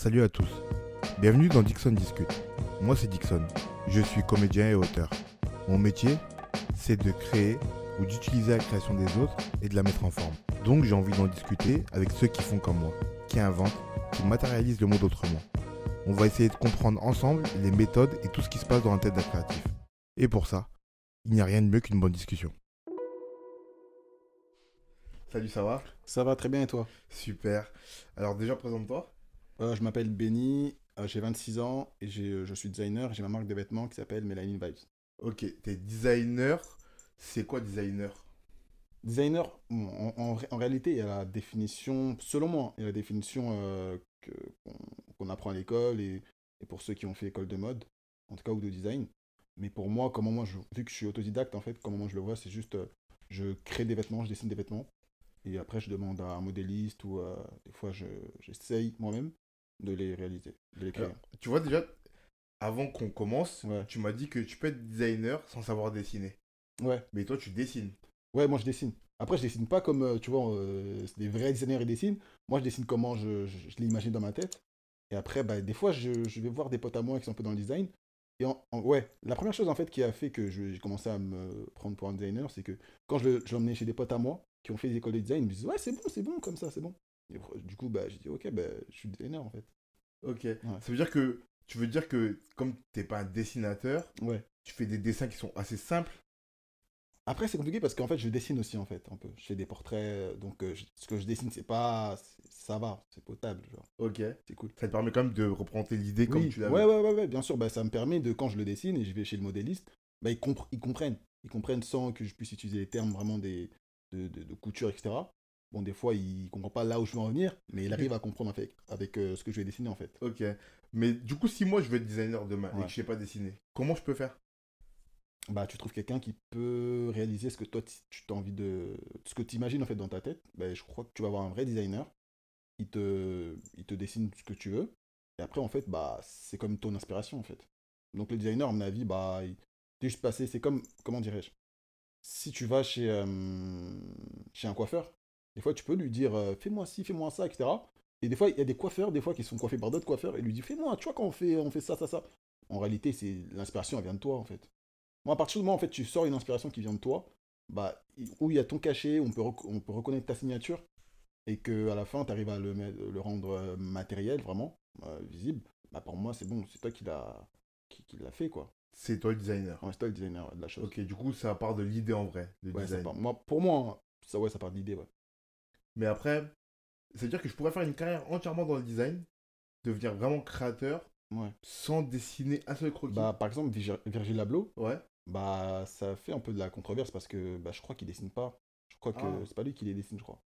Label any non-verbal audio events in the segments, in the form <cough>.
Salut à tous. Bienvenue dans Dixon Discute. Moi c'est Dixon. Je suis comédien et auteur. Mon métier, c'est de créer ou d'utiliser la création des autres et de la mettre en forme. Donc j'ai envie d'en discuter avec ceux qui font comme moi, qui inventent, qui matérialisent le monde autrement. On va essayer de comprendre ensemble les méthodes et tout ce qui se passe dans la tête d'un créatif. Et pour ça, il n'y a rien de mieux qu'une bonne discussion. Salut, ça va Ça va très bien et toi Super. Alors déjà, présente-toi. Euh, je m'appelle Benny, euh, j'ai 26 ans et euh, je suis designer. J'ai ma marque de vêtements qui s'appelle Melanin Vibes. Ok, t'es designer. C'est quoi designer Designer, en, réalité, il y a la définition, selon moi, il y a la définition qu'on apprend à l'école et, pour ceux qui ont fait école de mode, en tout cas, ou de design. Mais pour moi, comment moi, je, vu que je suis autodidacte, en fait, comment moi je le vois, c'est juste, je crée des vêtements, je dessine des vêtements. Et après, je demande à un modéliste ou des fois, j'essaye moi-même de les réaliser, de les créer. tu vois déjà, avant qu'on commence, tu m'as dit que tu peux être designer sans savoir dessiner. Ouais. Mais toi, tu dessines. Ouais, moi je dessine. Après, je dessine pas comme, euh, tu vois, euh, des vrais designers ils dessinent. Moi, je dessine comment je, l'imagine dans ma tête. Et après, bah, des fois, je, vais voir des potes à moi qui sont un peu dans le design. Et en, ouais, la première chose en fait qui a fait que j'ai commencé à me prendre pour un designer, c'est que quand je l'emmenais chez des potes à moi qui ont fait des écoles de design, ils me disent ouais c'est bon, c'est bon comme ça, c'est bon du coup, bah, j'ai dit, ok, bah, je suis designer en fait. Ok. Ça veut dire que tu veux dire que comme t'es pas un dessinateur, ouais. tu fais des dessins qui sont assez simples. Après, c'est compliqué parce qu'en fait, je dessine aussi en fait un peu. Je fais des portraits, euh, donc euh, ce que je dessine, c'est pas, ça va, c'est potable, Ok. C'est cool. Ça te permet quand même de représenter l'idée comme tu l'as. Oui, ouais, ouais, ouais, bien sûr. Bah, ça me permet de quand je le dessine et je vais chez le modéliste, bah, ils, comprennent, ils comprennent sans que je puisse utiliser les termes vraiment des de, de, de couture, etc. Bon, des fois, il comprend pas là où je veux en venir, mais il arrive à comprendre avec, avec euh, ce que je vais dessiner en fait. Ok. Mais du coup, si moi je veux être designer demain et que je sais pas dessiner, comment je peux faire Bah, tu trouves quelqu'un qui peut réaliser ce que toi tu as envie de. ce que tu imagines en fait dans ta tête. Bah, je crois que tu vas avoir un vrai designer. Il te, il te dessine ce que tu veux. Et après, en fait, bah, c'est comme ton inspiration en fait. Donc, le designer, à mon avis, bah, il... t'es juste passé. C'est comme. comment dirais-je Si tu vas chez, euh, chez un coiffeur des fois, tu peux lui dire euh, fais-moi ci, fais-moi ça, etc. Et des fois, il y a des coiffeurs, des fois, qui sont coiffés par d'autres coiffeurs, et lui dit fais-moi, tu vois, quand on fait, on fait ça, ça, ça. En réalité, c'est l'inspiration, elle vient de toi, en fait. Moi, à partir du moment en fait, tu sors une inspiration qui vient de toi, bah, où il y a ton cachet, on peut, on peut reconnaître ta signature, et que à la fin, tu arrives à le, le, rendre euh, matériel, vraiment, euh, visible, bah, pour moi, c'est bon, c'est toi qui l'as qui, l'a fait, quoi. C'est toi le designer. c'est toi le designer de la chose. Ok, du coup, ça part de l'idée en vrai. design. moi, pour moi, ça, ouais, ça part de l'idée, ouais. Mais après, c'est-à-dire que je pourrais faire une carrière entièrement dans le design, devenir vraiment créateur, sans dessiner un seul croquis. Bah, par exemple, Virgil Abloh, bah, ça fait un peu de la controverse parce que bah, je crois qu'il dessine pas. Je crois que ah. c'est pas lui qui les dessine, je crois.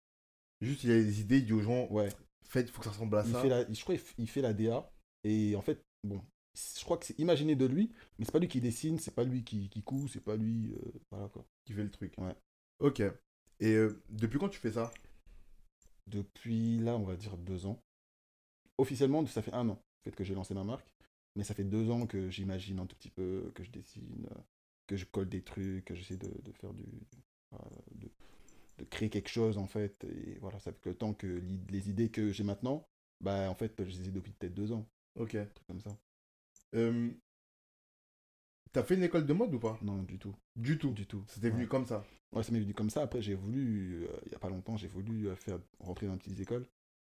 Juste, il a des idées, il dit aux gens, ouais. faites, faut que ça ressemble à ça. Fait je crois qu'il fait la DA, et en fait, bon, je crois que c'est imaginé de lui, mais c'est pas lui qui dessine, c'est pas lui qui, qui coud, c'est pas lui. Euh, voilà Qui fait le truc. Ouais. Ok. Et euh, depuis quand tu fais ça depuis là, on va dire deux ans. Officiellement, ça fait un an que j'ai lancé ma marque, mais ça fait deux ans que j'imagine un tout petit peu, que je dessine, que je colle des trucs, que j'essaie de, faire du. Euh, de, créer quelque chose en fait. Et voilà, ça fait que le temps que les idées que j'ai maintenant, bah en fait, je les ai depuis peut-être deux ans. Ok. comme ça. T'as fait une école de mode ou pas Non, du tout. Du tout Du tout. C'était venu comme ça Ouais, ça m'est venu comme ça. Après, j'ai voulu, euh, il n'y a pas longtemps, j'ai voulu euh, faire rentrer dans des petite écoles,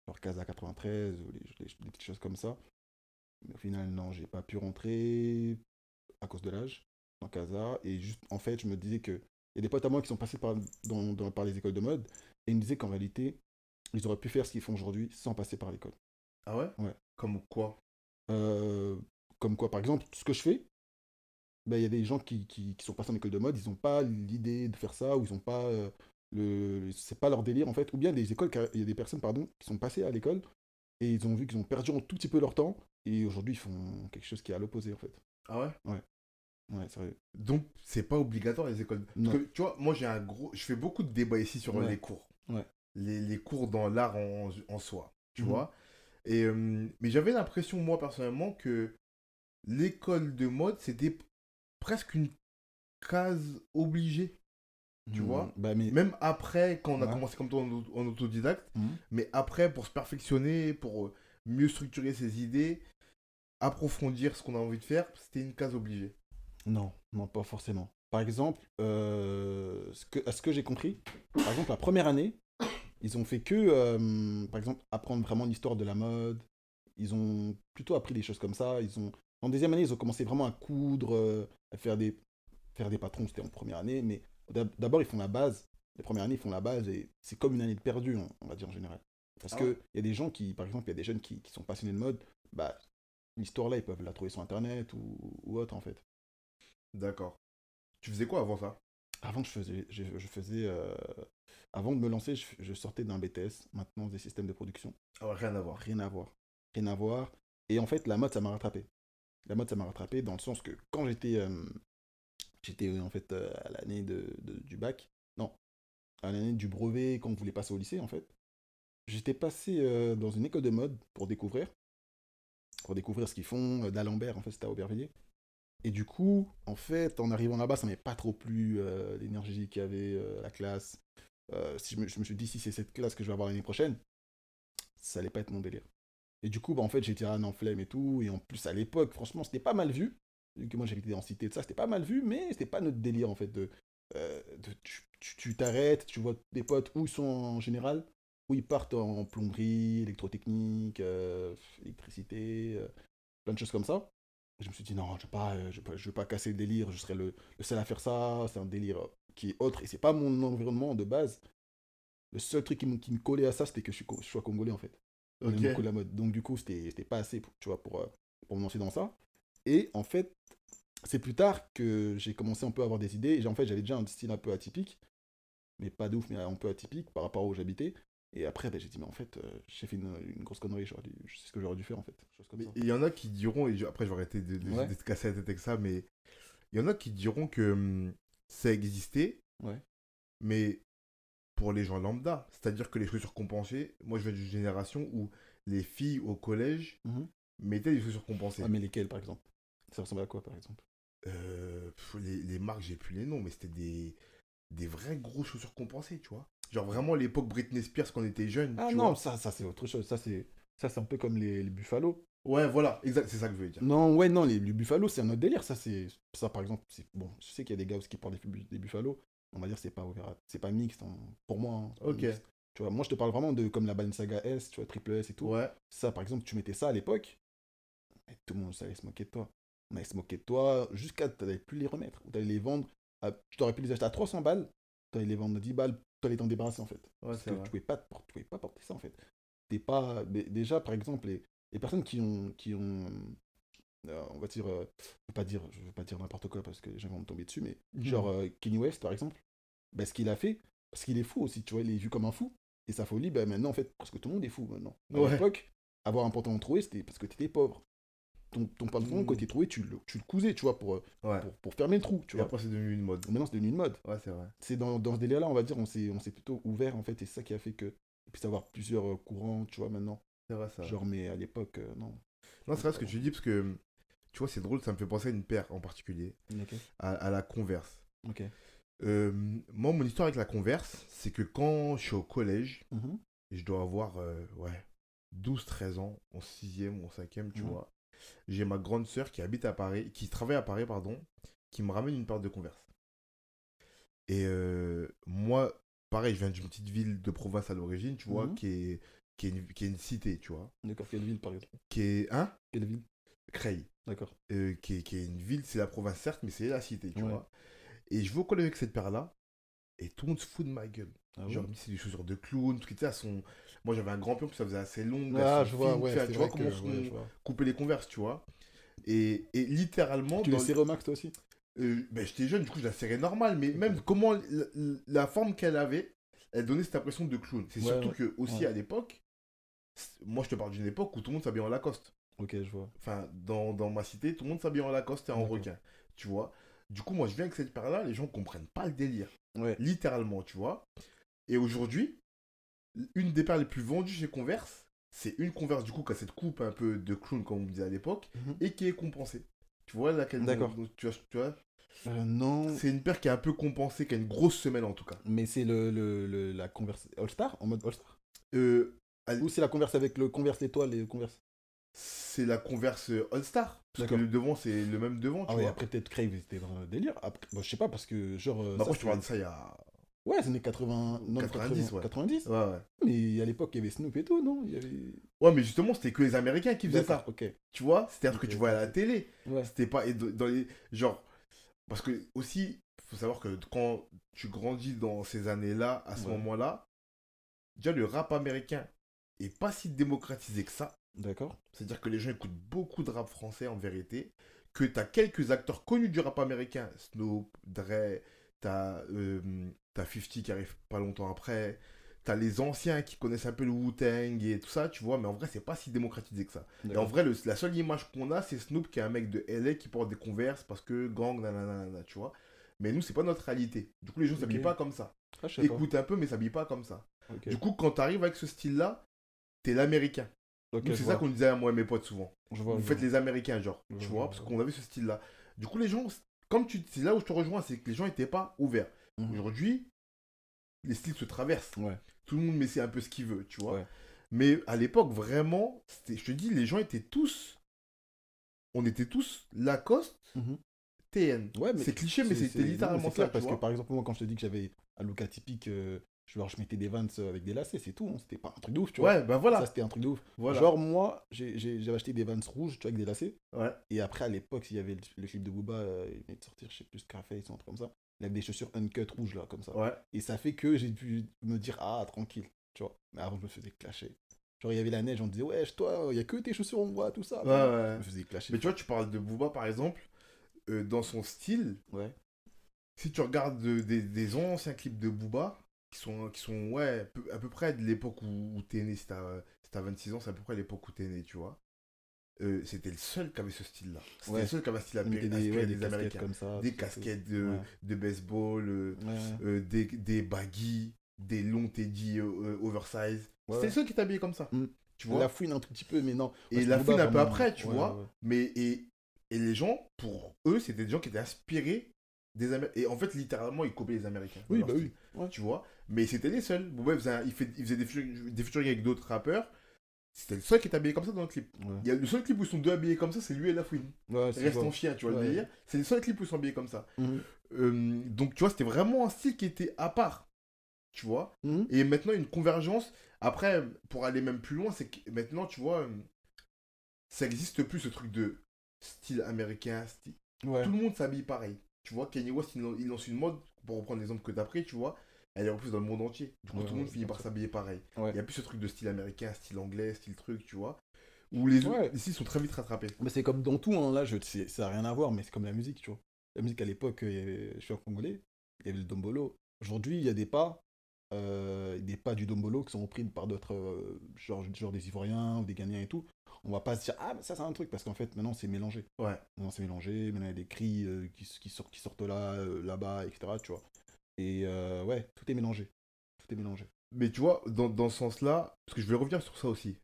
genre Casa 93 ou des petites choses comme ça. Mais au final, non, j'ai pas pu rentrer à cause de l'âge dans Casa. Et juste, en fait, je me disais que. Il y a des potes à moi qui sont passés par, par les écoles de mode et ils me disaient qu'en réalité, ils auraient pu faire ce qu'ils font aujourd'hui sans passer par l'école. Ah ouais Ouais. Comme quoi euh, Comme quoi, par exemple, ce que je fais, bah, il y a des gens qui, sont passés en école de mode, ils n'ont pas l'idée de faire ça, ou ils n'ont pas euh, le. C'est pas leur délire en fait. Ou bien des écoles, il y a des personnes, pardon, qui sont passées à l'école et ils ont vu qu'ils ont perdu un tout petit peu leur temps, et aujourd'hui ils font quelque chose qui est à l'opposé en fait. Ah ouais Ouais. Ouais, sérieux. Donc, c'est pas obligatoire les écoles. Parce que, tu vois, moi j'ai un gros. Je fais beaucoup de débats ici sur les cours. Les, cours dans l'art en, soi. Tu mhm. vois Et, euh, Mais j'avais l'impression, moi personnellement, que l'école de mode, c'était presque une case obligée. Tu hmm, vois bah, mais... Même après, quand on a commencé comme toi en, autodidacte, hmm. mais après, pour se perfectionner, pour euh, mieux structurer ses idées, approfondir ce qu'on a envie de faire, c'était une case obligée. Non, non, pas forcément. Par exemple, euh, ce que, à ce que j'ai compris, par exemple, la première année, ils ont fait que, euh, par exemple, apprendre vraiment l'histoire de la mode. Ils ont plutôt appris des choses comme ça. Ils ont, en deuxième année, ils ont commencé vraiment à coudre, faire des, faire des patrons, c'était en première année, mais d'abord, ils font la base. Les premières années, ils font la base et c'est comme une année de perdu, on, va dire en général. Parce qu'il ah que y a des gens qui, par exemple, il y a des jeunes qui, sont passionnés de mode, bah, l'histoire là, ils peuvent la trouver sur internet ou, autre en fait. D'accord. Tu faisais quoi avant ça Avant, je faisais. Je, faisais euh, Avant de me lancer, je, sortais d'un BTS, maintenant des systèmes de production. alors ah rien à voir. Rien à voir. Rien à voir. Et en fait, la mode, ça m'a rattrapé la mode, ça m'a rattrapé dans le sens que quand j'étais. Euh, j'étais euh, en fait euh, à l'année de, du bac. Non, à l'année du brevet, quand on voulait passer au lycée, en fait. J'étais passé dans une école de mode pour découvrir. Pour découvrir ce qu'ils font. D'Alembert, en fait, c'était à Aubervilliers. Et du coup, en fait, en arrivant là-bas, ça m'avait pas trop plu l'énergie qu'il y avait, la classe. si je me, suis dit, si c'est cette classe que je vais avoir l'année prochaine, ça allait pas être mon délire. Et du coup, bah, en fait, j'étais un enflemme et tout. Et en plus, à l'époque, franchement, c'était pas mal vu. Vu que moi, j'habitais en cité, de ça, c'était pas mal vu, mais c'était pas notre délire, en fait. De, euh, de tu t'arrêtes, tu, vois des potes où ils sont en général, où ils partent en plomberie, électrotechnique, euh, électricité, euh, plein de choses comme ça. je me suis dit, non, je ne pas, je, je veux pas casser le délire, je serai le, seul à faire ça, c'est un délire qui est autre, et c'est pas mon environnement de base. Le seul truc qui me, qui me collait à ça, c'était que je, suis, je sois congolais, en fait la mode. Donc, du coup, c'était pas assez pour, tu vois, pour, euh, pour me lancer dans ça. Et en fait, c'est plus tard que j'ai commencé un peu à avoir des idées. en fait, j'avais déjà un style un peu atypique, mais pas de ouf, mais un peu atypique par rapport à où j'habitais. Et après, ben, j'ai dit, mais en fait, euh, j'ai fait une, grosse connerie, je sais ce que j'aurais dû faire en fait. Il y en a qui diront, et après je vais arrêter de, te casser la tête avec ça, mais il y en a qui diront que hum, ça existait, ouais. mais pour les gens lambda. C'est-à-dire que les chaussures compensées, moi je viens d'une génération où les filles au collège mhm. mettaient des chaussures compensées. Ah, mais lesquelles par exemple Ça ressemblait à quoi par exemple euh, les, marques, j'ai plus les noms, mais c'était des, des vrais gros chaussures compensées, tu vois. Genre vraiment l'époque Britney Spears quand on était jeune. Ah non, ça, ça c'est autre chose. Ça c'est, ça c'est un peu comme les, les Buffalo. Ouais, voilà, exact, c'est ça que je veux dire. Non, ouais, non, les, Buffalo, c'est un autre délire. Ça, c'est, ça par exemple, c'est bon. Je sais qu'il y a des gars aussi qui portent des, des Buffalo, on va dire c'est pas c'est pas mixte hein, pour moi. Hein, tu vois, moi je te parle vraiment de comme la saga S, tu vois, triple S et tout. Ouais. Ça, par exemple, tu mettais ça à l'époque, tout le monde allait se moquer de toi. On allait se moquer de toi jusqu'à tu n'allais plus les remettre. Ou tu allais les vendre, tu aurais pu les acheter à 300 balles, tu allais les vendre à 10 balles, tu allais t'en débarrasser en fait. Ouais, Parce que tu pouvais pas, tu pouvais pas porter ça en fait. T'es pas, déjà, par exemple, les, les personnes qui ont, qui ont euh, on va dire, euh, je pas dire, je veux pas dire n'importe quoi parce que les gens vont me tomber dessus, mais mhm. genre euh, Kenny West par exemple, bah, ce qu'il a fait, parce qu'il est fou aussi, tu vois, il est vu comme un fou. Et sa folie, ben maintenant en fait, parce que tout le monde est fou maintenant. À l'époque, avoir un pantalon troué, c'était parce que tu étais pauvre. Ton, ton pantalon, mmh. quand tu trouvé, tu le, tu le cousais, tu vois, pour, pour, fermer le trou. Tu vois. après, c'est devenu une mode. Maintenant, c'est devenu une mode. Ouais, c'est vrai. C'est dans, dans ce délire-là, on va dire, on s'est, on s'est plutôt ouvert, en fait, et c'est ça qui a fait que puisse avoir plusieurs courants, tu vois, maintenant. C'est vrai, ça. Genre, mais à l'époque, non. Non, c'est vrai ce que tu dis, parce que tu vois, c'est drôle, ça me fait penser à une paire en particulier, à, la Converse. ok euh, moi, mon histoire avec la Converse, c'est que quand je suis au collège, mhm. je dois avoir euh, ouais, 12-13 ans, en 6e ou en 5e, tu mhm. vois, j'ai ma grande sœur qui habite à Paris, qui travaille à Paris, pardon, qui me ramène une paire de Converse. Et euh, moi, pareil, je viens d'une petite ville de province à l'origine, tu vois, mhm. qui est qui est, une, qui est une cité, tu vois. D'accord, quelle ville par exemple Qui est. Hein Quelle ville Creil. D'accord. Euh, qui, est une ville, c'est la province certes, mais c'est la cité, tu vois. Et je vais au collège avec cette paire-là, et tout le monde se fout de ma gueule. Ah genre, c'est des chaussures de clown, tout qui son... Moi, j'avais un grand pion, puis ça faisait assez long. Ah, je vois, tu vois comment on les converses, tu vois. Et, et, littéralement. Tu les serrais toi aussi euh, ben, J'étais jeune, du coup, je la serrais normale, mais même comment la, forme qu'elle avait, elle donnait cette impression de clown. C'est surtout qu'aussi, que, aussi, à l'époque, moi, je te parle d'une époque où tout le monde s'habillait en Lacoste. Ok, je vois. Enfin, dans, ma cité, tout le monde s'habille en Lacoste et en requin. Tu vois Du coup, moi, je viens avec cette paire-là, les gens comprennent pas le délire. Littéralement, tu vois. Et aujourd'hui, une des paires les plus vendues chez Converse, c'est une Converse, du coup, qui a cette coupe un peu de clown, comme on disait à l'époque, mhm. et qui est compensée. Tu vois laquelle D'accord. Tu, tu vois, euh, non. C'est une paire qui est un peu compensée, qui a une grosse semelle, en tout cas. Mais c'est le, le, la Converse All-Star En mode All-Star euh, Ou c'est la Converse avec le Converse étoile et le Converse c'est la converse All-Star. Parce que le devant, c'est le même devant. Ah après, peut-être Crave, c'était dans le délire. je sais pas, parce que genre. Euh, bah, tu tu de ça il y a. Ouais, c'est 90, 90, ouais. 90. Ouais, Mais à l'époque, il y avait Snoop et tout, non il y avait... Ouais, mais justement, c'était que les Américains qui faisaient ça. Tu vois C'était un truc que tu vois à la télé. C'était pas. dans les... Genre. Parce que aussi, faut savoir que quand tu grandis dans ces années-là, à ce moment-là, déjà le rap américain est pas si démocratisé que ça. D'accord. C'est-à-dire que les gens écoutent beaucoup de rap français en vérité, que tu as quelques acteurs connus du rap américain, Snoop, Dre, t'as euh, 50 qui arrive pas longtemps après, as les anciens qui connaissent un peu le Wu-Tang et tout ça, tu vois, mais en vrai, c'est pas si démocratisé que ça. Et en vrai, la seule image qu'on a, c'est Snoop qui est un mec de LA qui porte des converses parce que gang, nanana, tu vois. Mais nous, c'est pas notre réalité. Du coup, les gens ne s'habillent pas comme ça. Ah, Écoute un peu, mais s'habillent pas comme ça. Du coup, quand arrives avec ce style-là, t'es l'américain. Euh, c'est ça qu'on disait à moi et mes potes souvent. vous faites les Américains, genre. tu vois, parce qu'on avait ce style-là. Du coup, les gens, comme tu c'est là où je te rejoins, c'est que les gens n'étaient pas ouverts. Mhm. Aujourd'hui, les styles se traversent. Tout le monde met un peu ce qu'il veut, tu vois. Mais à l'époque, vraiment, je te dis, les gens étaient tous. On était tous Lacoste, mhm. TN. c'est cliché, mais c'était littéralement ça. Parce que par exemple, moi, quand je te dis que j'avais un look atypique euh, Genre, je mettais des Vans avec des lacets, c'est tout. Hein. C'était pas un truc de tu vois. Ouais, bah ben voilà. Ça, c'était un truc de Genre, moi, j'avais acheté des Vans rouges, tu vois, avec des lacets. Ouais. Et après, à l'époque, s'il y avait le, clip de Booba, euh, il venait de sortir, je sais plus, Café, ils sont comme ça. Il avait des chaussures uncut rouges, là, comme ça. Ouais. Et ça fait que j'ai pu me dire, ah, tranquille, tu vois. Mais avant, je me faisais clasher. Genre, il y avait la neige, on me disait, ouais, toi, il y a que tes chaussures en bois, tout ça. Ouais, Je me faisais clasher. Mais tu vois, tu parles de Booba, par exemple, euh, dans son style. Ouais. Si tu regardes euh, des, des anciens clips de Booba, qui sont, qui sont ouais, à peu près de l'époque où, où t'es né. Si t'as 26 ans, c'est à peu près l'époque où t'es né, tu vois. Euh, c'était le seul qui avait ce style-là. C'était le seul qui avait ce style à des, des, des, Américains. Comme ça, des casquettes de, de baseball, euh, euh, des, des des longs teddy oversize. C'était le seul qui t'habillait comme ça. Mm. Tu vois la fouine un tout petit peu, mais non. Et la fouine un peu après, tu vois. Mais, et, et les gens, pour eux, c'était des gens qui étaient inspirés des Américains. Et en fait, littéralement, ils copiaient les Américains. Oui, bah oui. Tu vois mais c'était les seuls. Bon, il, faisait, des, featuring avec d'autres rappeurs. C'était le seul qui était habillé comme ça dans le clip. Il y a le seul clip où ils sont deux habillés comme ça, c'est lui et la fouine. Ouais, Reste en chien, tu vois délire. C'est le seul clip où ils sont habillés comme ça. Mhm. Euh, donc tu vois, c'était vraiment un style qui était à part. Tu vois mhm. Et maintenant, une convergence. Après, pour aller même plus loin, c'est que maintenant, tu vois, euh, ça n'existe plus ce truc de style américain. Style... Tout le monde s'habille pareil. Tu vois, Kanye West, il lance une mode, pour reprendre l'exemple que d'après, tu vois. Et en plus dans le monde entier. tout le monde finit par s'habiller pareil. Il n'y a plus ce truc de style américain, style anglais, style truc, tu vois. Où les ouais. ici sont très vite rattrapés. Mais c'est comme dans tout, hein. là, je, ça n'a rien à voir, mais c'est comme la musique, tu vois. La musique à l'époque, euh, je suis un Congolais, il y avait le dombolo. Aujourd'hui, il y a des pas, euh, pas du dombolo qui sont repris par d'autres, euh, genre, des Ivoiriens ou des Ghanéens et tout. On va pas se dire, ah, mais ça, c'est un truc, parce qu'en fait, maintenant, c'est mélangé. Ouais. Maintenant, c'est mélangé, maintenant, il y a des cris qui, qui, sortent, là, là-bas, etc., tu vois. Et euh, ouais, tout est mélangé. Tout est mélangé. Mais tu vois, dans, ce sens-là, parce que je vais revenir sur ça aussi,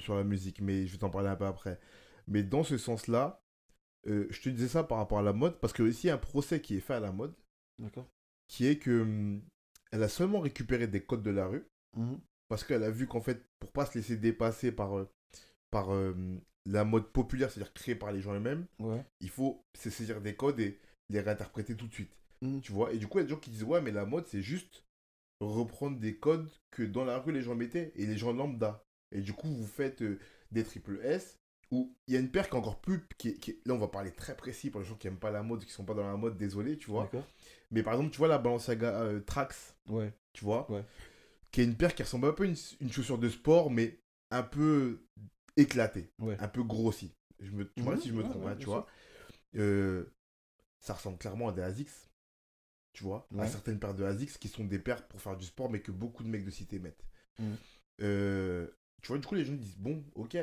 sur la musique, mais je vais t'en parler un peu après. Mais dans ce sens-là, euh, je te disais ça par rapport à la mode, parce qu'il y a un procès qui est fait à la mode, qui est que hum, elle a seulement récupéré des codes de la rue, mhm. parce qu'elle a vu qu'en fait, pour pas se laisser dépasser par, euh, par hum, la mode populaire, c'est-à-dire créée par les gens eux-mêmes, il faut se saisir des codes et les réinterpréter tout de suite. Mm. Tu vois, et du coup, il y a des gens qui disent ouais, mais la mode, c'est juste reprendre des codes que dans la rue les gens mettaient et les gens lambda. Et du coup, vous faites euh, des triple S où il y a une paire qui est encore plus. Qui, là, on va parler très précis pour les gens qui n'aiment pas la mode, qui sont pas dans la mode, désolé, tu vois. Mais par exemple, tu vois la balance euh, Trax, tu vois, qui est une paire qui ressemble un peu à une, chaussure de sport, mais un peu éclatée, un peu grossie. Je me, tu vois, si je me trompe, hein, tu vois. Euh, ça ressemble clairement à des ASICS tu vois, à certaines paires de ASICS qui sont des paires pour faire du sport, mais que beaucoup de mecs de cité mettent. Mm. Euh, tu vois, du coup, les gens disent, bon, ok,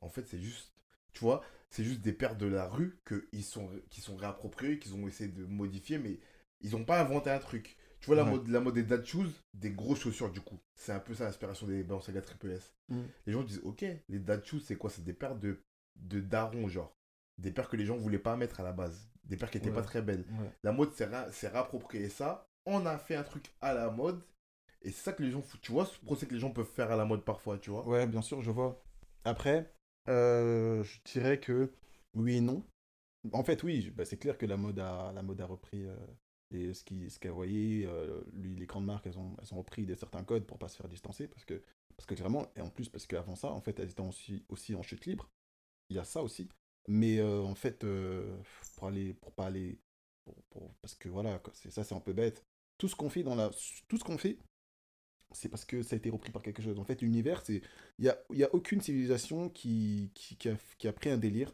en fait, c'est juste, tu vois, c'est juste des paires de la rue que ils sont, qui sont réappropriées, qu'ils ont essayé de modifier, mais ils n'ont pas inventé un truc. Tu vois, la, mode, la mode des dad shoes, des grosses chaussures, du coup. C'est un peu ça l'inspiration des Balenciaga Triple S. Mm. Les gens disent, ok, les dad shoes, c'est quoi C'est des paires de, de darons, genre. Des paires que les gens voulaient pas mettre à la base des paires qui n'étaient pas très belles. La mode s'est réappropriée ça. On a fait un truc à la mode. Et c'est ça que les gens font. Tu vois ce procès que les gens peuvent faire à la mode parfois, tu vois Ouais, bien sûr, je vois. Après, euh, je dirais que oui et non. En fait, oui, bah, c'est clair que la mode a, la mode a repris. et euh, ce qu'elle ce voyait, euh, les grandes marques, elles ont, repris des, certains codes pour ne pas se faire distancer. Parce que, parce que clairement, et en plus, parce qu'avant ça, en fait, elles étaient aussi, aussi en chute libre. Il y a ça aussi. Mais euh, en fait, euh, pour aller, pour pas aller, parce que voilà, c'est ça, c'est un peu bête. Tout ce qu'on fait dans la, tout ce qu'on fait, c'est parce que ça a été repris par quelque chose. En fait, l'univers, c'est, il y a, y a, aucune civilisation qui, qui, a, qui, a, pris un délire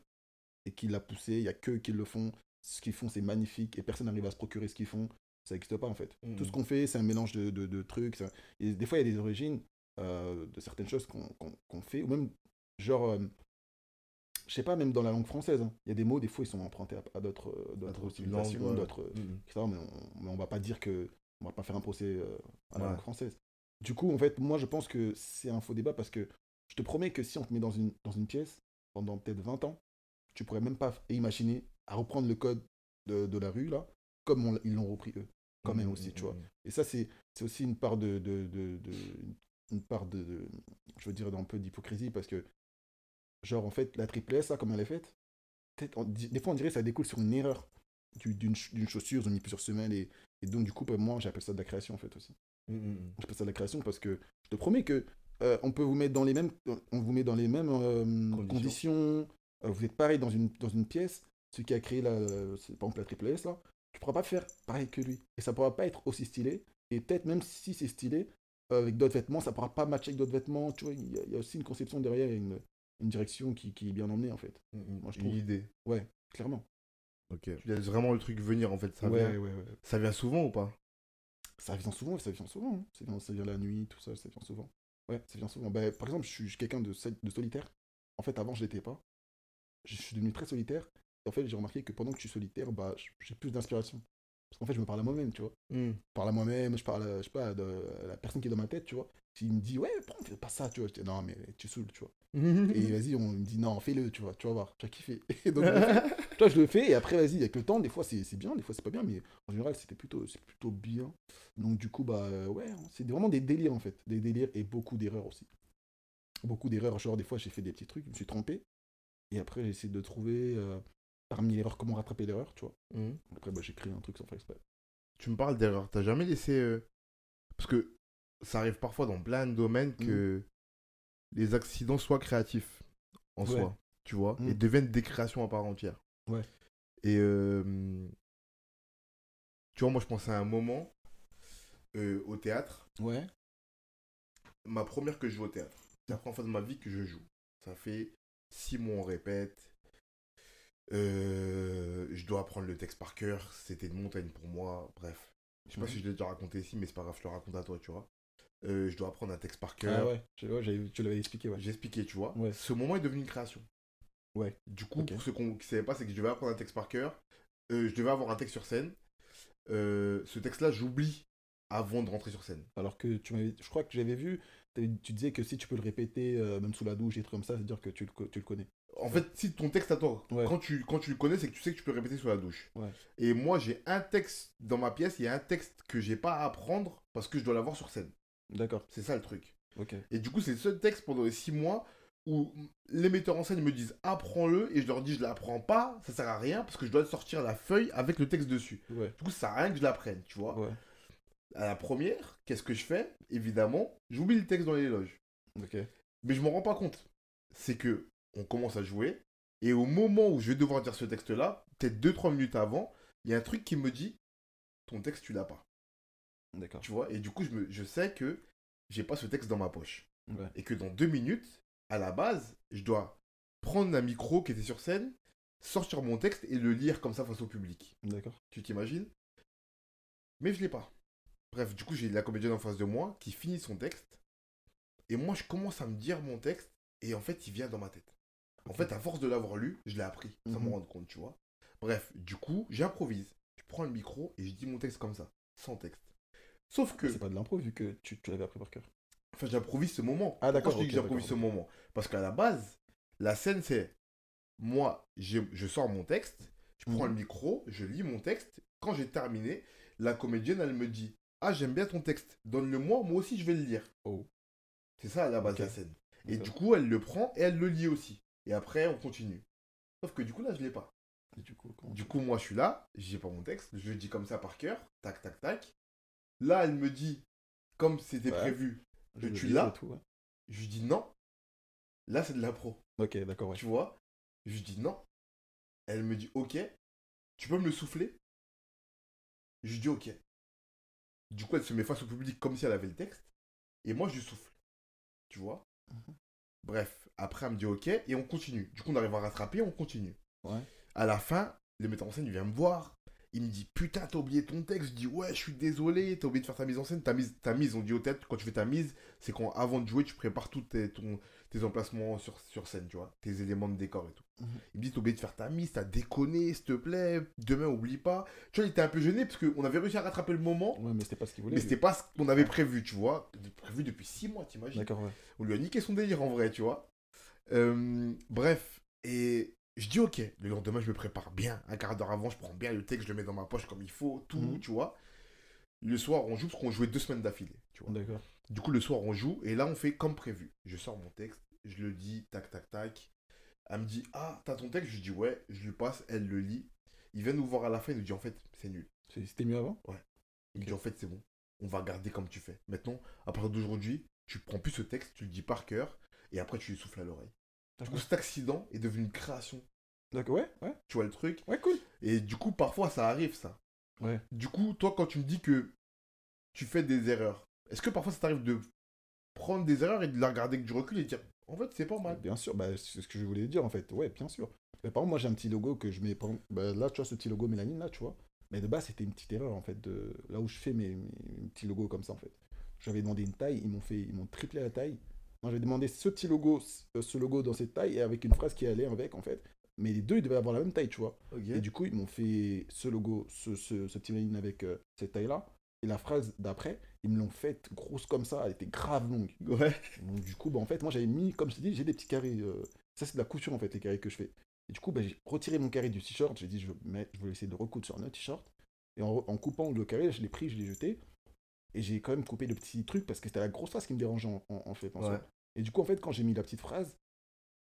et qui l'a poussé. Il y a que qui le font. Ce qu'ils font, c'est magnifique et personne n'arrive à se procurer ce qu'ils font. Ça n'existe pas en fait. Tout ce mmh. qu'on fait, c'est un mélange de, de, trucs. Et des fois, il y a des origines euh, de certaines choses qu'on fait, ou même genre je sais pas, même dans la langue française, hein. il y a des mots, des fois, ils sont empruntés à, d'autres civilisations, euh, d'autres. Mm, mm. Mais, on on, va pas dire que. On va pas faire un procès euh, à la langue française. Du coup, en fait, moi, je pense que c'est un faux débat parce que je te promets que si on te met dans une, dans une pièce pendant peut-être 20 ans, tu pourrais même pas imaginer à reprendre le code de, la rue, là, comme ils l'ont repris eux, quand même mm, aussi, tu vois. Et ça, c'est aussi une part de, de, une part de, je veux dire, d'un peu d'hypocrisie, parce que Genre, en fait, la triple S là comme elle est faite Des fois, on dirait que ça découle sur une erreur d'une chaussure, ou plusieurs semaines. Et, donc, du coup, bah, moi, j'appelle ça de la création, en fait, aussi. Mmh, mmh, mmh. J'appelle ça de la création parce que je te promets que euh, on peut vous mettre dans les mêmes, on vous met dans les mêmes euh, conditions. Euh, vous êtes pareil dans une, dans une pièce. ce qui a créé, la, par exemple, la triple S, là, tu pourras pas faire pareil que lui. Et ça pourra pas être aussi stylé. Et peut-être même si c'est stylé, avec d'autres vêtements, ça pourra pas matcher avec d'autres vêtements. Tu vois, il y, a aussi une conception derrière, une, une direction qui, est bien emmenée en fait. Mm, mm. Moi, je Une idée. Ouais, clairement. Ok. y a vraiment le truc venir en fait. Ça, vient... ça vient souvent ou pas Ça vient souvent, ça vient souvent. Hein. Ça, vient, ça, vient, la nuit, tout ça, ça vient souvent. Ouais, ça vient souvent. Bah, par exemple, je suis quelqu'un de, solitaire. En fait, avant, je n'étais pas. Je suis devenu très solitaire. en fait, j'ai remarqué que pendant que je suis solitaire, bah, j'ai plus d'inspiration. Parce qu'en fait, je me parle à moi-même, tu vois. Mm. Je parle à moi-même, je parle, je pas, à la personne qui est dans ma tête, tu vois il me dit, ouais, prends, fais pas ça, tu vois. Je non, mais tu saoules, tu vois. <laughs> et vas-y, on me dit, non, fais-le, tu vois, tu vas voir, tu vas kiffer. <laughs> Et donc, <laughs> toi, je le fais, et après, vas-y, avec le temps, des fois, c'est bien, des fois, c'est pas bien, mais en général, c'était plutôt, plutôt bien. Donc, du coup, bah, ouais, c'est vraiment des délires, en fait. Des délires et beaucoup d'erreurs aussi. Beaucoup d'erreurs, genre, des fois, j'ai fait des petits trucs, je me suis trompé. Et après, j'ai essayé de trouver euh, parmi parmi erreurs, comment rattraper l'erreur, tu vois. Mmh. Après, bah, j'ai créé un truc sans faire exprès. Tu me parles d'erreur, t'as jamais laissé. Euh, parce que ça arrive parfois dans plein de domaines que mm. les accidents soient créatifs en soi, tu vois, et mm. deviennent des créations à part entière. Et euh, tu vois, moi je pensais à un moment euh, au théâtre. Ouais. Ma première que je joue au théâtre. C'est la première fois de ma vie que je joue. Ça fait six mois on répète. Euh, je dois apprendre le texte par cœur. C'était une montagne pour moi. Bref. Je sais pas si je l'ai déjà raconté ici, mais c'est pas grave, je le raconte à toi, tu vois. Euh, je dois apprendre un texte par ah cœur. ouais, tu, l'avais expliqué, J'ai expliqué, tu vois. Ce moment est devenu une création. Ouais. Du coup, pour ceux qui ne savaient pas, c'est que je devais apprendre un texte par cœur. Euh, je devais avoir un texte sur scène. Euh, ce texte-là, j'oublie avant de rentrer sur scène. Alors que tu m'avais, je crois que j'avais vu, tu disais que si tu peux le répéter, même sous la douche, et trucs comme ça, c'est-à-dire que tu le, connais. En fait, si ton texte à toi, quand, tu, le connais, c'est que tu sais que tu peux le répéter sous la douche. Et moi, j'ai un texte dans ma pièce, il y a un texte que j'ai pas à apprendre parce que je dois l'avoir sur scène. D'accord. C'est ça le truc. Ok. Et du coup, c'est le seul texte pendant les six mois où les metteurs en scène me disent apprends-le et je leur dis je l'apprends pas, ça sert à rien parce que je dois sortir la feuille avec le texte dessus. Du coup, ça sert à rien que je l'apprenne, tu vois. À la première, qu'est-ce que je fais Évidemment, j'oublie le texte dans les loges. Ok. Mais je m'en rends pas compte. C'est que on commence à jouer et au moment où je vais devoir dire ce texte-là, peut-être 2-3 minutes avant, il y a un truc qui me dit ton texte, tu l'as pas. D'accord. Tu vois, et du coup, je, sais que j'ai pas ce texte dans ma poche. Et que dans deux minutes, à la base, je dois prendre un micro qui était sur scène, sortir mon texte et le lire comme ça face au public. D'accord. Tu t'imagines Mais je l'ai pas. Bref, du coup, j'ai la comédienne en face de moi qui finit son texte. Et moi, je commence à me dire mon texte. Et en fait, il vient dans ma tête. En fait, à force de l'avoir lu, je l'ai appris, ça mhm. m'en rend compte, tu vois. Bref, du coup, j'improvise. Je prends le micro et je dis mon texte comme ça, sans texte. Sauf que. C'est pas de l'impro vu que tu, l'avais appris par cœur. Enfin, j'improvise ce moment. Ah, d'accord. que j'improvise ce moment Parce qu'à la base, la scène, c'est. Moi, je sors mon texte, je prends mhm. le micro, je lis mon texte. Quand j'ai terminé, la comédienne, elle me dit Ah, j'aime bien ton texte, donne-le-moi, moi aussi, je vais le lire. Oh. C'est ça, à la base, de la scène. Et du coup, elle le prend et elle le lit aussi. Et après, on continue. Sauf que du coup, là, je l'ai pas. du coup, du coup, moi, je suis là, j'ai pas mon texte, je le dis comme ça par cœur, tac, tac, tac. Là, elle me dit, comme c'était prévu, je tu là, Je dis non. Là, c'est de l'impro. Ok, d'accord, Tu vois Je lui dis non. Elle me dit ok. Tu peux me le souffler Je lui dis ok. Du coup, elle se met face au public comme si elle avait le texte. Et moi, je souffle. Tu vois mhm. Bref, après, elle me dit ok et on continue. Du coup, on arrive à rattraper, on continue. À la fin, le metteur en scène vient me voir. Il me dit Putain, t'as oublié ton texte. Je dis Ouais, je suis désolé, t'as oublié de faire ta mise en scène. Ta mise, ta mise on dit au tête, quand tu fais ta mise, c'est quand avant de jouer, tu prépares tous tes, emplacements sur, sur scène, tu vois, tes éléments de décor et tout. Mhm. Il me dit T'as oublié de faire ta mise, t'as déconné, s'il te plaît, demain, oublie pas. Tu vois, il était un peu gêné parce qu'on avait réussi à rattraper le moment. Ouais, mais c'était pas ce qu'il voulait. Mais c'était pas ce qu'on avait prévu, tu vois. Prévu depuis six mois, t'imagines. D'accord, On lui a niqué son délire en vrai, tu vois. Euh, bref, et je dis ok, le lendemain je me prépare bien, un quart d'heure avant je prends bien le texte, je le mets dans ma poche comme il faut, tout, mhm. tu vois. Le soir on joue parce qu'on jouait deux semaines d'affilée, tu vois. D'accord. Du coup le soir on joue et là on fait comme prévu. Je sors mon texte, je le dis, tac tac tac. Elle me dit ah t'as ton texte, je dis ouais, je lui passe, elle le lit. Il vient nous voir à la fin, il nous dit en fait c'est nul. C'était mieux avant Ouais. Il dit en fait c'est bon, on va garder comme tu fais. Maintenant à partir d'aujourd'hui tu prends plus ce texte, tu le dis par cœur et après tu lui souffles à l'oreille du coup cet accident est devenu une création. D'accord, ouais, Tu vois le truc Ouais, cool. Et du coup, parfois, ça arrive, ça. Ouais. Du coup, toi, quand tu me dis que tu fais des erreurs, est-ce que parfois ça t'arrive de prendre des erreurs et de la regarder avec du recul et de dire, en fait, c'est pas mal Bien sûr, bah, c'est ce que je voulais dire, en fait. Ouais, bien sûr. mais par exemple, moi, j'ai un petit logo que je mets. Bah, là, tu vois, ce petit logo mélanine, là, tu vois. Mais de base, c'était une petite erreur, en fait, de là où je fais mes, mes petits logos comme ça, en fait. J'avais demandé une taille, ils m'ont fait, ils m'ont triplé la taille. Moi, j'ai demandé ce petit logo, euh, ce logo dans cette taille, et avec une phrase qui allait avec, en fait. Mais les deux, ils devaient avoir la même taille, tu vois. Et du coup, ils m'ont fait ce logo, ce, petit line avec euh, cette taille-là. Et la phrase d'après, ils me l'ont faite grosse comme ça, elle était grave longue. Donc, du coup, bah, en fait, moi, j'avais mis, comme je te dis, j'ai des petits carrés. Euh, ça, c'est de la couture, en fait, les carrés que je fais. Et du coup, bah, j'ai retiré mon carré du t-shirt. J'ai dit, je vais, je vais essayer de recoudre sur un autre t-shirt. Et en, en, coupant le carré, je l'ai pris, je l'ai jeté. Et j'ai quand même coupé le petit truc parce que c'était la grosse phrase qui me dérangeait en, fait. Et du coup, en fait, quand j'ai mis la petite phrase,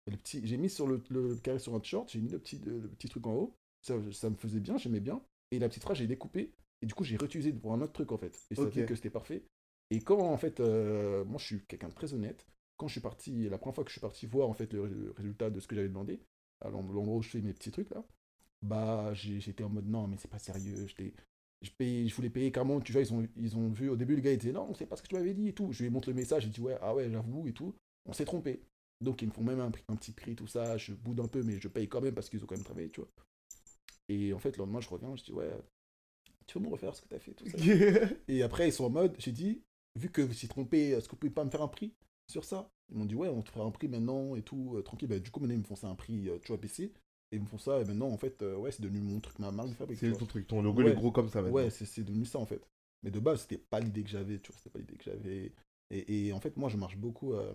le petit, j'ai mis sur le, carré sur un short, j'ai mis le petit, le petit truc en haut. Ça, ça me faisait bien, j'aimais bien. Et la petite phrase, j'ai découpé. Et du coup, j'ai réutilisé pour un autre truc en fait. Et ça que c'était parfait. Et quand en fait, euh, moi je suis quelqu'un de très honnête. Quand je suis parti, la première fois que je suis parti voir en fait le, résultat de ce que j'avais demandé, alors l'endroit où je fais mes petits trucs là, bah j'étais en mode non mais c'est pas sérieux. J'étais, je, voulais payer carrément, tu vois, ils ont, ils ont vu au début, le gars il disait non, c'est pas ce que tu m'avais dit et tout. Je lui montre le message, il dit ouais, ah ouais, j'avoue et tout. On s'est trompé. Donc ils me font même un, petit prix, tout ça, je boude un peu, mais je paye quand même parce qu'ils ont quand même travaillé, tu vois. Et en fait, le lendemain, je reviens, je dis ouais, tu veux me refaire ce que t'as fait, tout ça. <laughs> et après, ils sont en mode, j'ai dit, vu que vous s'y trompé, est-ce que vous pouvez pas me faire un prix sur ça Ils m'ont dit ouais, on te fera un prix maintenant et tout, euh, tranquille. Bah, du coup, maintenant, ils me font ça un prix, euh, tu vois, baissé. Et ils me font ça, et maintenant, en fait, euh, ouais, c'est devenu mon truc, ma marque de C'est ton truc, ton logo est gros comme ça Ouais, c'est devenu ça, en fait. Mais de base, c'était pas l'idée que j'avais, tu vois, c'était pas l'idée que j'avais. Et, en fait, moi, je marche beaucoup euh,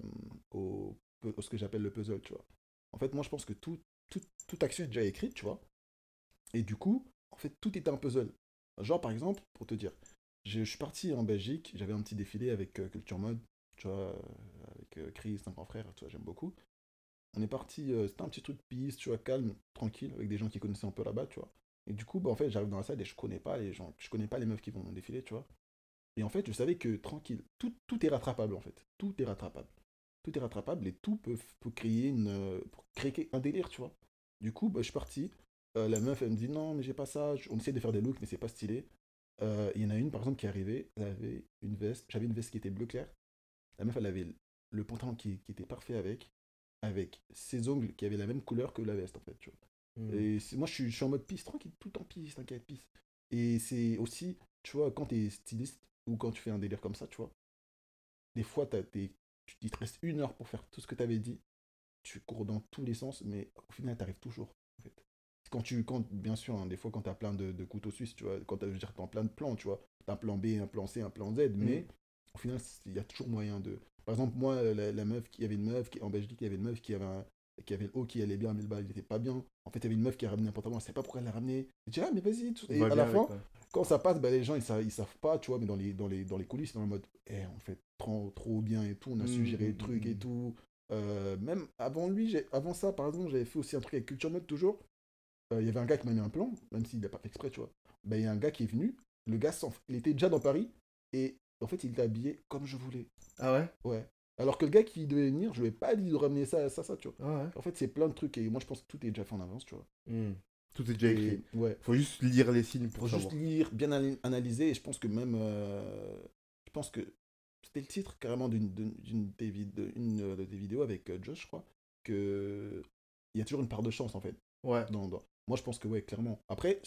au, ce que j'appelle le puzzle, tu vois. En fait, moi, je pense que tout, tout, toute action est déjà écrite, tu vois. Et du coup, en fait, tout est un puzzle. Genre, par exemple, pour te dire, je, suis parti en Belgique, j'avais un petit défilé avec euh, Culture Mode, tu vois, avec Chris, un grand frère, tu vois, j'aime beaucoup on est parti, euh, c'était un petit truc piste, tu vois, calme, tranquille, avec des gens qui connaissaient un peu là-bas, tu vois. Et du coup, bah, en fait, j'arrive dans la salle et je connais pas les gens, je connais pas les meufs qui vont défiler, tu vois. Et en fait, je savais que tranquille, tout, est rattrapable, en fait. Tout est rattrapable. Tout est rattrapable et tout peut, peut créer, une, euh, créer un délire, tu vois. Du coup, bah, je suis parti. Euh, la meuf, elle me dit non, mais j'ai pas ça. On essaie de faire des looks, mais c'est pas stylé. Il y en a une, par exemple, qui est arrivée. Elle avait une veste. J'avais une veste qui était bleu clair. La meuf, elle avait le pantalon qui était parfait avec avec ses ongles qui avaient la même couleur que la veste, en fait. Tu vois. Hmm. Et moi, je suis, suis, en mode piste, tranquille, tout en piste, t'inquiète, piste. Et c'est aussi, tu vois, quand t'es styliste ou quand tu fais un délire comme ça, tu vois, des fois, tu te reste une heure pour faire tout ce que t'avais dit, tu cours dans tous les sens, mais au final, t'arrives toujours, en fait. Quand tu, quand, bien sûr, hein, des fois, quand t'as plein de, couteaux suisses, tu vois, quand t'as, plein de plans, tu vois, t'as un plan B, un plan C, un plan Z, hmm. mais au final, il y a toujours moyen de, par exemple, moi, euh, la, meuf qui avait une meuf, qui, en Belgique, il y avait une meuf qui avait, qui avait le haut qui allait bien, mais le bas, il n'était pas bien. En fait, il y avait une meuf qui a ramené un pantalon, elle ne pas pourquoi elle l'a ramené. Je ah, mais vas-y. Et à la fin, quand ça passe, bah, les gens, ils ne savent, savent, pas, tu vois, mais dans les, dans les, dans les coulisses, dans le mode, eh, on fait trop, trop bien et tout, on a su mm, suggéré le mm, truc et mm. tout. Euh, même avant lui, avant ça, par exemple, j'avais fait aussi un truc avec Culture Mode toujours. Euh, il y avait un gars qui m'a mis un plan, même s'il n'a pas fait exprès, tu vois. Bah, il y a un gars qui est venu, le gars, il était déjà dans Paris, et en fait, il était habillé comme je voulais. Ah ouais Ouais. Alors que le gars qui devait venir, je lui ai pas dit de ramener ça, ça, ça, tu vois. Ah ouais. En fait, c'est plein de trucs et moi je pense que tout est déjà fait en avance, tu vois. Hmm. Tout est déjà écrit. ouais. Faut juste lire les signes pour Faut juste lire, bien analyser et je pense que même. Euh, je pense que c'était le titre carrément d'une des, euh, vidéos avec euh, Josh, je crois, que il y a toujours une part de chance en fait. Ouais. Moi je pense que ouais, clairement. Après,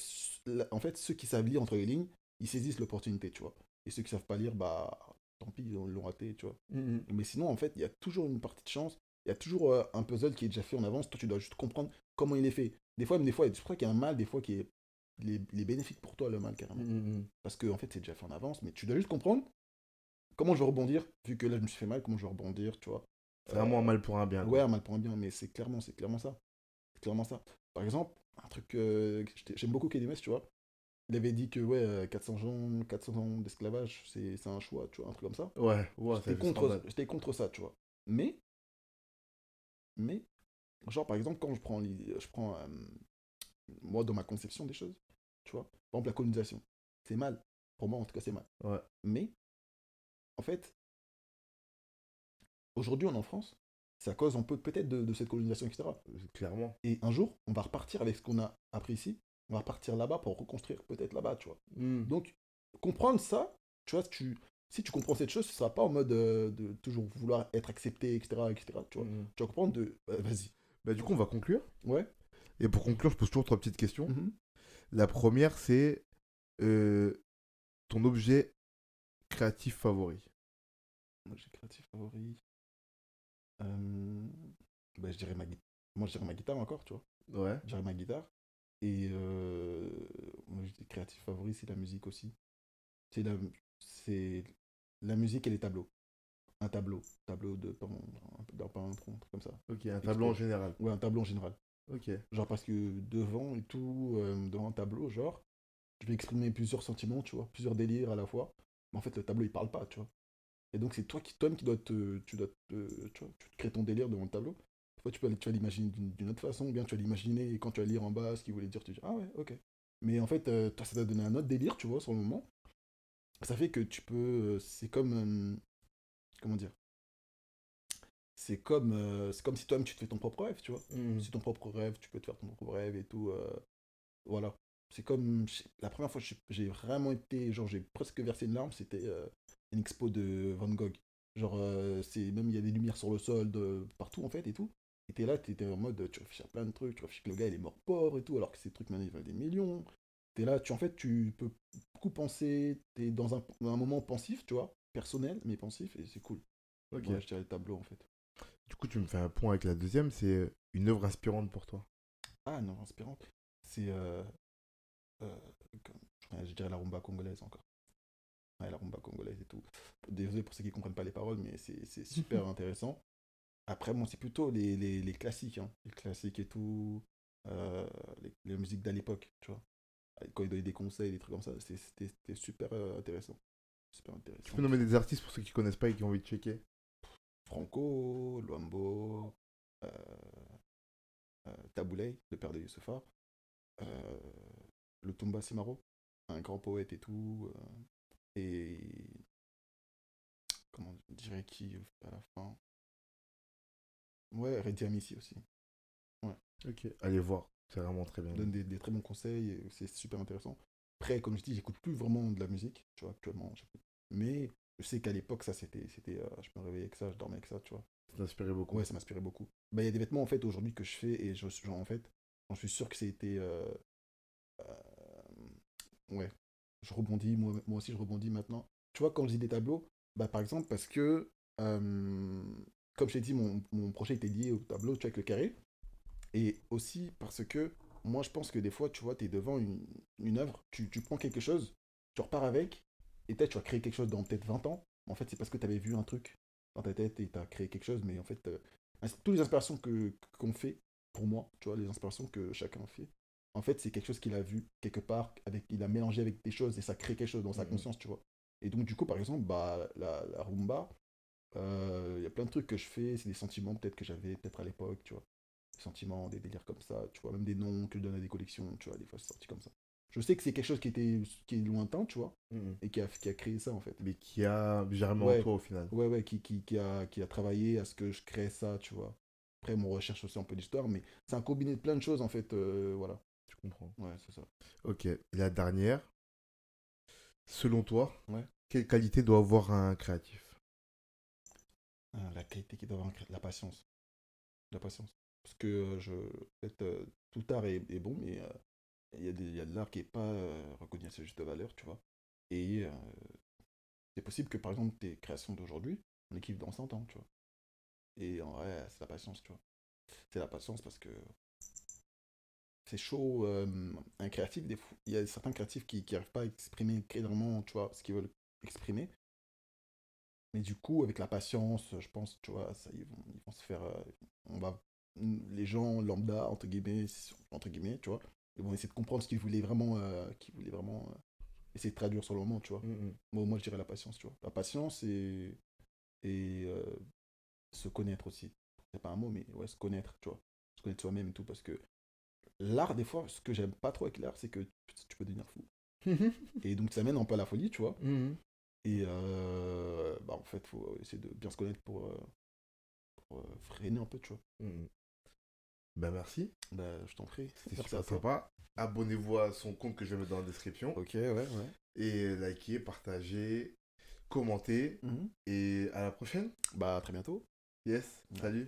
en fait, ceux qui savent lire entre les lignes, ils saisissent l'opportunité, tu vois. Et ceux qui savent pas lire, bah tant pis, ils l'ont raté, tu vois. Mm, mm. Mais sinon, en fait, il y a toujours une partie de chance. Il y a toujours euh, un puzzle qui est déjà fait en avance. Toi, tu dois juste comprendre comment il est fait. Des fois, même des fois, tu crois qu'il y a un mal, des fois, qui est les, bénéfiques pour toi, le mal, carrément. Mm, Parce que, fait, c'est déjà fait en avance, mais tu dois juste comprendre comment je vais rebondir, vu que là, je me suis fait mal, comment je vais rebondir, tu vois. vraiment euh, un mal pour un bien. Ouais, un mal pour un bien, mais c'est clairement, c'est clairement ça. C'est clairement ça. Par exemple, un truc euh, que j'aime beaucoup KDMS, tu vois, il avait dit que ouais, 400 gens, 400 ans d'esclavage, c'est un choix, tu vois, un truc comme ça. Ouais, ouais j'étais contre, ça, tu vois. Mais, mais, genre par exemple, quand je prends, je prends euh, moi, dans ma conception des choses, tu vois, par exemple, la colonisation, c'est mal. Pour moi, en tout cas, c'est mal. Ouais. Mais, en fait, aujourd'hui, on est en France, c'est à cause, on peut peut-être, de, de cette colonisation, etc. Clairement. Et un jour, on va repartir avec ce qu'on a appris ici, on va partir là-bas pour reconstruire peut-être là-bas, tu vois. Hmm. Donc, comprendre ça, tu vois, si tu, comprends cette chose, ce sera pas en mode euh, de toujours vouloir être accepté, etc., etc., tu vois. Hmm. Tu vas comprendre de... Bah, vas-y. Bah, du coup, on va conclure. Ouais. Et pour conclure, je pose toujours trois petites questions. Mm-hmm. La première, c'est euh, ton objet créatif favori. Mon objet créatif favori euh, bah, je dirais ma... Moi, je dirais ma guitare encore, tu vois. Ouais. Je dirais ma guitare. Et euh, moi, créatif favori, c'est la musique aussi. C'est la, c'est la musique et les tableaux. Un tableau, tableau de d'un peintre, un truc comme ça. Ok, un tableau en général. Ouais, un tableau en général. Ok. Genre parce que devant et tout, euh, devant un tableau, genre, je vais exprimer plusieurs sentiments, tu vois, plusieurs délires à la fois. Mais en fait, le tableau, il parle pas, tu vois. Et donc, c'est toi qui, toi qui dois te, tu dois tu, vois, tu crées ton délire devant le tableau tu, vas l'imaginer d'une autre façon, ou bien tu vas l'imaginer, et quand tu vas lire en bas ce qu'il voulait dire, tu dis, ah ouais, ok. Mais en fait, euh, toi, ça t'a donné un autre délire, tu vois, sur le moment. Ça fait que tu peux. Euh, c'est comme. Euh, comment dire C'est comme, comme si toi-même tu te fais ton propre rêve, tu vois. Mmh. C'est ton propre rêve, tu peux te faire ton propre rêve et tout. voilà. C'est comme. La première fois j'ai vraiment été. Genre, j'ai presque versé une larme, c'était une expo de Van Gogh. Genre, c'est même il y a des lumières sur le sol de, partout en fait et tout. Et t'es là, t'es en mode, tu réfléchis à plein de trucs, tu réfléchis que le gars, il est mort pauvre et tout, alors que ces trucs, maintenant, ils valent des millions. T'es là, tu, en fait, tu peux beaucoup penser, t'es dans un, dans un moment pensif, tu vois, personnel, mais pensif, et c'est cool. Ok. je dirais le tableau, en fait. Du coup, tu me fais un point avec la deuxième, c'est euh, une œuvre inspirante pour toi. Ah, une œuvre inspirante C'est. Euh, euh, je dirais la rumba congolaise encore. Ouais, la rumba congolaise et tout. Désolé pour ceux qui ne comprennent pas les paroles, mais c'est super <laughs> intéressant. Après, bon, c'est plutôt les, les, classiques, hein. les classiques et tout, euh, les, musiques d'à l'époque, tu vois. Quand il donnait des conseils, des trucs comme ça, c'était super euh, intéressant. intéressant. Tu peux nommer des artistes pour ceux qui connaissent pas et qui ont envie de checker Franco, Luambo, euh, euh, Taboulay, le père de Youssoufa, le Tomba Simaro, un grand poète et tout, et comment dirais qui à la fin Ouais, Red ici aussi. Ouais. Ok. Allez voir, c'est vraiment très bien. Donne des, des très bons conseils, c'est super intéressant. Après, comme je dis, j'écoute plus vraiment de la musique, tu vois, actuellement. Mais je sais qu'à l'époque, ça, c'était. c'était euh, je me réveillais avec ça, je dormais avec ça, tu vois. Ça m'inspirait beaucoup. Ouais, ça m'inspirait beaucoup. Bah, il y a des vêtements, en fait, aujourd'hui que je fais, et je, en fait, j'en suis sûr que c'était. Euh, euh ouais. Je rebondis, moi, aussi, je rebondis maintenant. Tu vois, quand je dis des tableaux, bah, par exemple, parce que. Euh, comme je t'ai dit, mon, projet était lié au tableau, tu avec le carré. Et aussi parce que moi, je pense que des fois, tu vois, tu es devant une, une œuvre, tu, prends quelque chose, tu repars avec, et peut-être tu vas créer quelque chose dans peut-être 20 ans. En fait, c'est parce que tu avais vu un truc dans ta tête et tu as créé quelque chose, mais en fait, euh, toutes les inspirations que qu'on fait, pour moi, tu vois, les inspirations que chacun fait, en fait, c'est quelque chose qu'il a vu quelque part, avec, il a mélangé avec des choses et ça crée quelque chose dans sa mmh. conscience, tu vois. Et donc, du coup, par exemple, bah, la, la rumba, il euh, y a plein de trucs que je fais, c'est des sentiments peut-être que j'avais peut-être à l'époque, tu vois. Des sentiments, des délires comme ça, tu vois, même des noms que je donne à des collections, tu vois, des fois c'est sorti comme ça. Je sais que c'est quelque chose qui était qui est lointain, tu vois, mmh et qui a, créé ça en fait. Mais qui a généralement au final. Ouais, qui, qui, a, travaillé à ce que je crée ça, tu vois. Après, mon recherche aussi un peu d'histoire, mais c'est un combiné de plein de choses en fait, euh, voilà. Je comprends. Ouais, Ok, la dernière. Selon toi, quelle qualité doit avoir un créatif euh, la qualité qui doit avoir, la patience. La patience. Parce que euh, je, euh, tout art est, bon, mais il y, a de l'art qui n'est pas reconnu à sa juste valeur, tu vois. Et c'est possible que, par exemple, tes créations d'aujourd'hui, on équipe dans 100 ans, tu vois. Et en vrai, c'est la patience, tu vois. C'est la patience parce que c'est chaud. un créatif, des il y a certains créatifs qui n'arrivent pas à exprimer clairement, tu vois, ce qu'ils veulent exprimer. Mais du coup, avec la patience, je pense, tu vois, ça, ils vont, ils vont se faire. Euh, on va, les gens lambda, entre guillemets, entre guillemets, tu vois, ils vont essayer de comprendre ce qu'ils voulaient vraiment, euh, Qui vraiment euh, essayer de traduire sur le moment, tu vois. Mm, mm. Moi, je dirais la patience, tu vois. La patience et, et se connaître aussi. C'est pas un mot, mais ouais, se connaître, tu vois. Se connaître soi-même et tout, parce que l'art, des fois, ce que j'aime pas trop avec l'art, c'est que tu, peux devenir fou. <laughs> et donc ça mène un peu à la folie, tu vois. Mm, et euh, bah, en fait, faut essayer de bien se connaître pour, euh, pour euh, freiner un peu, tu vois. Ben merci. Ben, je t'en prie. C'était super sympa. Abonnez-vous à son compte que je vais mettre dans la description. Ok, ouais, ouais. Et likez, partagez, commentez. Mmh. Et à la prochaine. Bah, très bientôt. Yes, bah. salut.